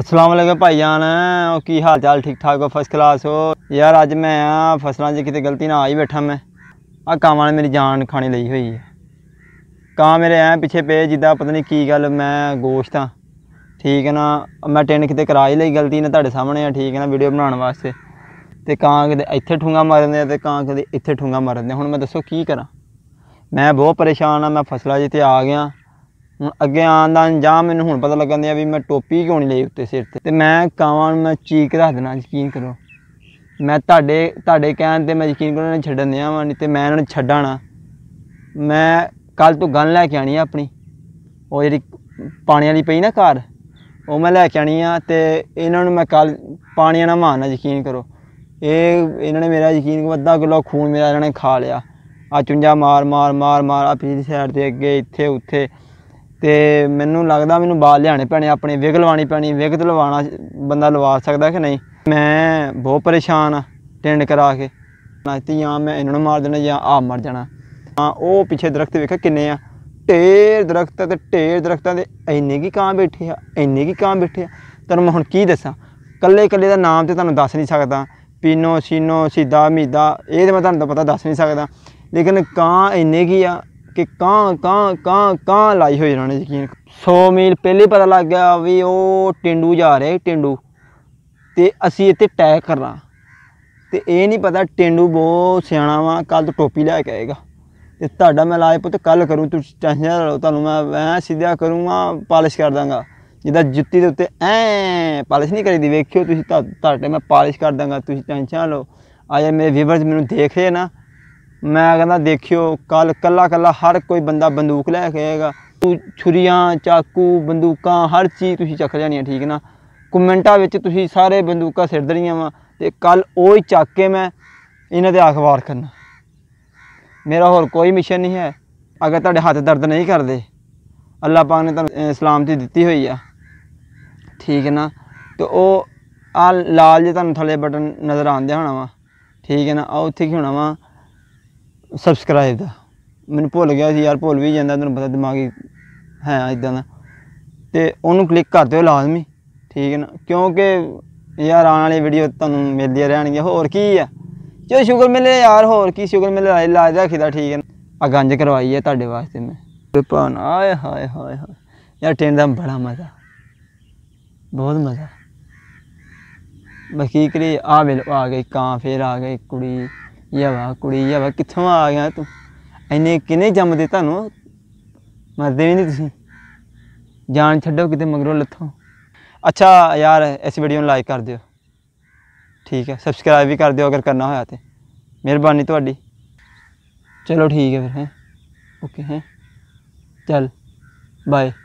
ਅਸਲਾਮ ਵਾਲੇਕੁਮ ਭਾਈਜਾਨ ਉਹ ਕੀ ਹਾਲ ਚਾਲ ਠੀਕ ਠਾਕ ਹੋ ਫਸਟ ਕਲਾਸ ਹੋ ਯਾਰ ਅੱਜ ਮੈਂ ਆ ਫਸਲਾਂ 'ਚ ਕਿਤੇ ਗਲਤੀ ਨਾ ਆਈ ਬੈਠਾ ਮੈਂ ਆ ਕਾਂ ਵਾਲੇ ਮੇਰੀ ਜਾਨ ਖਾਣੀ ਲਈ ਹੋਈ ਹੈ ਕਾਂ ਮੇਰੇ ਐ ਪਿੱਛੇ ਪਏ ਜਿੱਦਾਂ ਪਤਾ ਨਹੀਂ ਕੀ ਗੱਲ ਮੈਂ ਗੋਸ਼ਤ ਆ ਠੀਕ ਹੈ ਨਾ ਮੈਂ ਟੈਨ ਕਿਤੇ ਕਰਾ ਹੀ ਲਈ ਗਲਤੀ ਨਾ ਤੁਹਾਡੇ ਸਾਹਮਣੇ ਆ ਠੀਕ ਹੈ ਨਾ ਵੀਡੀਓ ਬਣਾਉਣ ਵਾਸਤੇ ਤੇ ਕਾਂ ਕਿਤੇ ਇੱਥੇ ਠੁੰਗਾ ਮਾਰਦੇ ਆ ਤੇ ਕਾਂ ਕਿਤੇ ਇੱਥੇ ਠੁੰਗਾ ਮਾਰਦੇ ਹੁਣ ਮੈਂ ਦੱਸੋ ਕੀ ਕਰਾਂ ਮੈਂ ਬਹੁਤ ਪਰੇਸ਼ਾਨ ਆ ਮੈਂ ਫਸਲਾਂ ਜਿੱਤੇ ਤੇ ਆ ਗਿਆ ਹੁਣ ਅੱਗੇ ਆਉਣ ਦਾ ਅੰਜਾਮ ਮੈਨੂੰ ਹੁਣ ਪਤਾ ਲੱਗਣ ਦਿਆ ਵੀ ਮੈਂ ਟੋਪੀ ਕਿਉਂ ਨਹੀਂ ਲਈ ਉੱਤੇ ਸਿਰ ਤੇ ਤੇ ਮੈਂ ਕਾਵਾਂ ਨੂੰ ਮੈਂ ਚੀਕ ਰੱਖ ਦੇਣਾ ਯਕੀਨ ਕਰੋ ਮੈਂ ਤੁਹਾਡੇ ਤੁਹਾਡੇ ਕਹਿਣ ਤੇ ਮੈਂ ਯਕੀਨ ਕਰੋ ਨਾ ਛੱਡਣ ਦਿਆ ਵਾਂ ਨਹੀਂ ਤੇ ਮੈਂ ਇਹਨਾਂ ਨੂੰ ਛੱਡਾਣਾ ਮੈਂ ਕੱਲ ਤੋਂ ਗਨ ਲੈ ਕੇ ਆਣੀ ਆ ਆਪਣੀ ਉਹ ਜਿਹੜੀ ਪਾਣੀ ਵਾਲੀ ਪਈ ਨਾ ਘਰ ਉਹ ਮੈਂ ਲੈ ਕੇ ਆਣੀ ਆ ਤੇ ਇਹਨਾਂ ਨੂੰ ਮੈਂ ਕੱਲ ਪਾਣੀ ਨਾਲ ਮਾਰਨਾ ਯਕੀਨ ਕਰੋ ਇਹ ਇਹਨਾਂ ਨੇ ਮੇਰਾ ਯਕੀਨ ਕਰੋ ਅੱਧਾ ਕਿਲੋ ਖੂਨ ਮੇਰਾ ਇਹਨਾਂ ਨੇ ਖਾ ਲਿਆ ਆ ਚੁੰਝਾ ਮਾਰ ਮਾਰ ਮਾਰ ਮਾਰ ਆ ਪਿਛਲੀ ਸਾਈਡ ਤੇ ਅੱਗੇ ਇੱਥੇ ਉੱਥੇ ਤੇ ਮੈਨੂੰ ਲੱਗਦਾ ਮੈਨੂੰ ਬਾਲ ਲਿਆਣੇ ਪੈਣੇ ਆਪਣੇ ਵਿਗ ਲਵਾਣੀ ਪੈਣੀ ਵਿਗ ਤੇ ਲਵਾਣਾ ਬੰਦਾ ਲਵਾ ਸਕਦਾ ਕਿ ਨਹੀਂ ਮੈਂ ਬਹੁਤ ਪਰੇਸ਼ਾਨ ਆ ਟਿੰਡ ਕਰਾ ਕੇ ਨਾਤੀ ਆ ਮੈਂ ਇਹਨਾਂ ਨੂੰ ਮਾਰ ਦੇਣਾ ਜਾਂ ਆ ਮਰ ਜਾਣਾ ਹਾਂ ਉਹ ਪਿੱਛੇ ਦਰਖਤ ਵੇਖਿਆ ਕਿੰਨੇ ਆ ਢੇਰ ਦਰਖਤ ਤੇ ਢੇਰ ਦਰਖਤਾਂ ਦੇ ਇੰਨੇ ਕੀ ਕਾਂ ਬੈਠੇ ਆ ਇੰਨੇ ਕੀ ਕਾਂ ਬੈਠੇ ਆ ਤੁਹਾਨੂੰ ਮੈਂ ਹੁਣ ਕੀ ਦੱਸਾਂ ਕੱਲੇ ਕੱਲੇ ਦਾ ਨਾਮ ਤੇ ਤੁਹਾਨੂੰ ਦੱਸ ਨਹੀਂ ਸਕਦਾ ਪੀਨੋ ਸੀਨੋ ਸਿੱਧਾ ਮੀਦਾ ਇਹ ਤੇ ਮੈਂ ਤੁਹਾਨੂੰ ਤਾਂ ਪਤਾ ਦੱਸ ਨਹੀਂ ਸਕਦਾ ਲੇਕਿਨ ਕਾਂ ਇੰਨੇ ਕੀ ਆ ਕਿ ਕਾਂ ਕਾਂ ਕਾਂ ਕਾਂ ਲਾਈ ਹੋਈ ਰਹਣੇ ਯਕੀਨ 100 ਮੀਲ ਪਹਿਲੇ ਪਤਾ ਲੱਗ ਗਿਆ ਵੀ ਉਹ ਟਿੰਡੂ ਜਾ ਰਿਹਾ ਟਿੰਡੂ ਤੇ ਅਸੀਂ ਇੱਥੇ ਟੈਕ ਕਰਨਾ ਤੇ ਇਹ ਨਹੀਂ ਪਤਾ ਟਿੰਡੂ ਬਹੁਤ ਸਿਆਣਾ ਵਾ ਕੱਲ ਤੋਂ ਟੋਪੀ ਲੈ ਕੇ ਆਏਗਾ ਤੇ ਤੁਹਾਡਾ ਮੈਂ ਲਾਜ ਪੁੱਤ ਕੱਲ ਕਰੂੰ ਤੂੰ ਟੈਨਸ਼ਨ ਨਾ ਲਓ ਤੁਹਾਨੂੰ ਮੈਂ ਐ ਸਿੱਧਾ ਕਰੂੰਗਾ ਪਾਲਿਸ਼ ਕਰ ਦਾਂਗਾ ਜਿੱਦਾਂ ਜੁੱਤੀ ਦੇ ਉੱਤੇ ਐ ਪਾਲਿਸ਼ ਨਹੀਂ ਕਰੀਦੀ ਵੇਖਿਓ ਤੁਸੀਂ ਤੁਹਾਡੇ ਮੈਂ ਪਾਲਿਸ਼ ਕਰ ਦਾਂਗਾ ਤੁਸੀਂ ਟੈਨਸ਼ਨ ਨਾ ਲਓ ਆ ਮੇਰੇ ਵੀਵਰਸ ਮੈਨੂੰ ਦੇਖ ਰਹੇ ਨਾ ਮੈਂ ਕਹਿੰਦਾ ਦੇਖਿਓ ਕੱਲ ਕੱਲਾ ਕੱਲਾ ਹਰ ਕੋਈ ਬੰਦਾ ਬੰਦੂਕ ਲੈ ਕੇ ਆਏਗਾ ਛੁਰੀਆਂ ਚਾਕੂ ਬੰਦੂਕਾਂ ਹਰ ਚੀਜ਼ ਤੁਸੀਂ ਚੱਕ ਲੈਣੀ ਠੀਕ ਨਾ ਕਮੈਂਟਾਂ ਵਿੱਚ ਤੁਸੀਂ ਸਾਰੇ ਬੰਦੂਕਾਂ ਸਿਰਦਣੀਆਂ ਵਾ ਤੇ ਕੱਲ ਉਹ ਹੀ ਚੱਕ ਕੇ ਮੈਂ ਇਹਨਾਂ ਦੇ ਅਖਬਾਰ ਕਰਨਾ ਮੇਰਾ ਹੋਰ ਕੋਈ ਮਿਸ਼ਨ ਨਹੀਂ ਹੈ ਅਗਰ ਤੁਹਾਡੇ ਹੱਥ ਦਰਦ ਨਹੀਂ ਕਰਦੇ ਅੱਲਾਹ ਪਾਕ ਨੇ ਤੁਹਾਨੂੰ ਸਲਾਮਤੀ ਦਿੱਤੀ ਹੋਈ ਆ ਠੀਕ ਹੈ ਨਾ ਤੇ ਉਹ ਆ ਲਾਲ ਜੇ ਤੁਹਾਨੂੰ ਥੱਲੇ ਬਟਨ ਨਜ਼ਰ ਆਉਂਦੇ ਹੋਣਾ ਵਾ ਠੀਕ ਹੈ ਨਾ ਆ ਉੱਥੇ ਕੀ ਹੋਣਾ ਵਾ ਸਬਸਕ੍ਰਾਈਬ ਦਾ ਮੈਨੂੰ ਭੁੱਲ ਗਿਆ ਸੀ ਯਾਰ ਭੁੱਲ ਵੀ ਜਾਂਦਾ ਤੈਨੂੰ ਪਤਾ ਦਿਮਾਗੀ ਹੈ ਇਦਾਂ ਦਾ ਤੇ ਉਹਨੂੰ ਕਲਿੱਕ ਕਰ ਦਿਓ ਲਾਜ਼ਮੀ ਠੀਕ ਹੈ ਨਾ ਕਿਉਂਕਿ ਯਾਰ ਆਉਣ ਵਾਲੀ ਵੀਡੀਓ ਤੁਹਾਨੂੰ ਮਿਲਦੀਆਂ ਰਹਿਣਗੀਆਂ ਹੋਰ ਕੀ ਆ ਜੋ ਸ਼ੁਗਰ ਮਿਲੇ ਯਾਰ ਹੋਰ ਕੀ ਸ਼ੁਗਰ ਮਿਲੇ ਲਾਜ ਰੱਖੀਦਾ ਠੀਕ ਹੈ ਆ ਗੰਜ ਕਰਵਾਈ ਹੈ ਤੁਹਾਡੇ ਵਾਸਤੇ ਮੈਂ ਭਾਨ ਆਏ ਹਾਏ ਹਾਏ ਹਾਏ ਯਾਰ ਟ੍ਰੇਨ ਦਾ ਬੜਾ ਮਜ਼ਾ ਬਹੁਤ ਮਜ਼ਾ ਬਕੀ ਕਰੀ ਆ ਮਿਲ ਆ ਗਈ ਕਾਂ ਫੇਰ ਆ ਗਈ ਕੁੜੀ ਯਾ ਵਾ ਕੁੜੀ ਯਾ ਵਾ ਕਿੱਥੋਂ ਆ ਗਿਆ ਤੂੰ ਐਨੇ ਕਿਨੇ ਜੰਮਦੇ ਤੁਹਾਨੂੰ ਮਰਦੇ ਨਹੀਂ ਤੁਸੀਂ ਜਾਨ ਛੱਡੋ ਕਿਤੇ ਮਗਰੋਂ ਲੱਥੋਂ ਅੱਛਾ ਯਾਰ ਇਸ ਵੀਡੀਓ ਨੂੰ ਲਾਈਕ ਕਰ ਦਿਓ ਠੀਕ ਹੈ ਸਬਸਕ੍ਰਾਈਬ ਵੀ ਕਰ ਦਿਓ ਅਗਰ ਕਰਨਾ ਹੋਇਆ ਤੇ ਮਿਹਰਬਾਨੀ ਤੁਹਾਡੀ ਚਲੋ ਠੀਕ ਹੈ ਫਿਰ ਹੈ ਓਕੇ ਹੈ ਚਲ ਬਾਏ